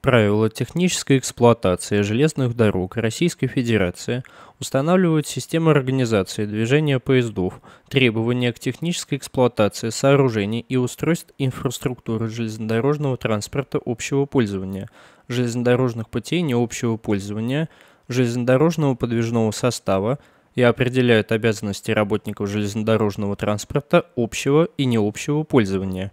Правила технической эксплуатации железных дорог Российской Федерации устанавливают систему организации движения поездов, требования к технической эксплуатации сооружений и устройств инфраструктуры железнодорожного транспорта общего пользования, железнодорожных путей необщего пользования, железнодорожного подвижного состава и определяют обязанности работников железнодорожного транспорта общего и необщего пользования.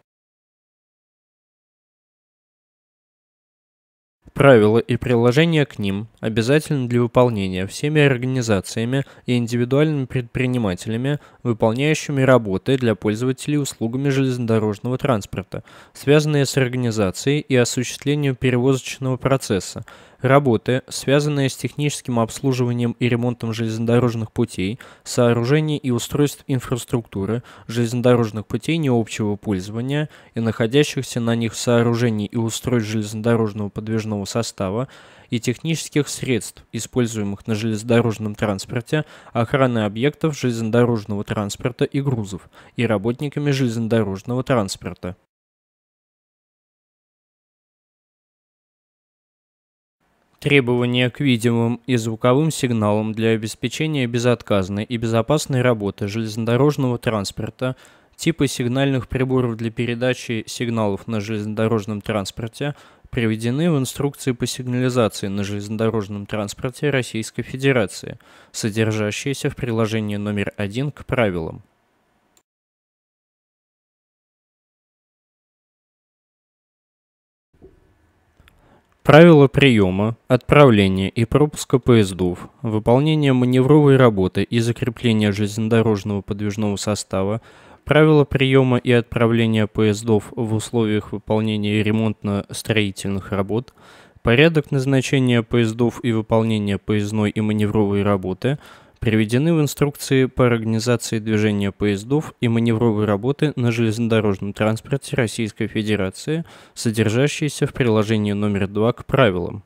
правила и приложения к ним обязательны для выполнения всеми организациями и индивидуальными предпринимателями, выполняющими работы для пользователей услугами железнодорожного транспорта, связанные с организацией и осуществлением перевозочного процесса, Работы, связанные с техническим обслуживанием и ремонтом железнодорожных путей, сооружений и устройств инфраструктуры, железнодорожных путей необщего пользования и находящихся на них сооружений и устройств железнодорожного подвижного состава и технических средств, используемых на железнодорожном транспорте, охраны объектов железнодорожного транспорта и грузов и работниками железнодорожного транспорта. Требования к видимым и звуковым сигналам для обеспечения безотказной и безопасной работы железнодорожного транспорта, типы сигнальных приборов для передачи сигналов на железнодорожном транспорте приведены в инструкции по сигнализации на железнодорожном транспорте Российской Федерации, содержащиеся в приложении номер один к правилам. Правила приема, отправления и пропуска поездов, выполнение маневровой работы и закрепление железнодорожного подвижного состава, правила приема и отправления поездов в условиях выполнения ремонтно-строительных работ, порядок назначения поездов и выполнения поездной и маневровой работы – приведены в инструкции по организации движения поездов и маневровой работы на железнодорожном транспорте Российской Федерации, содержащиеся в приложении номер 2 к правилам.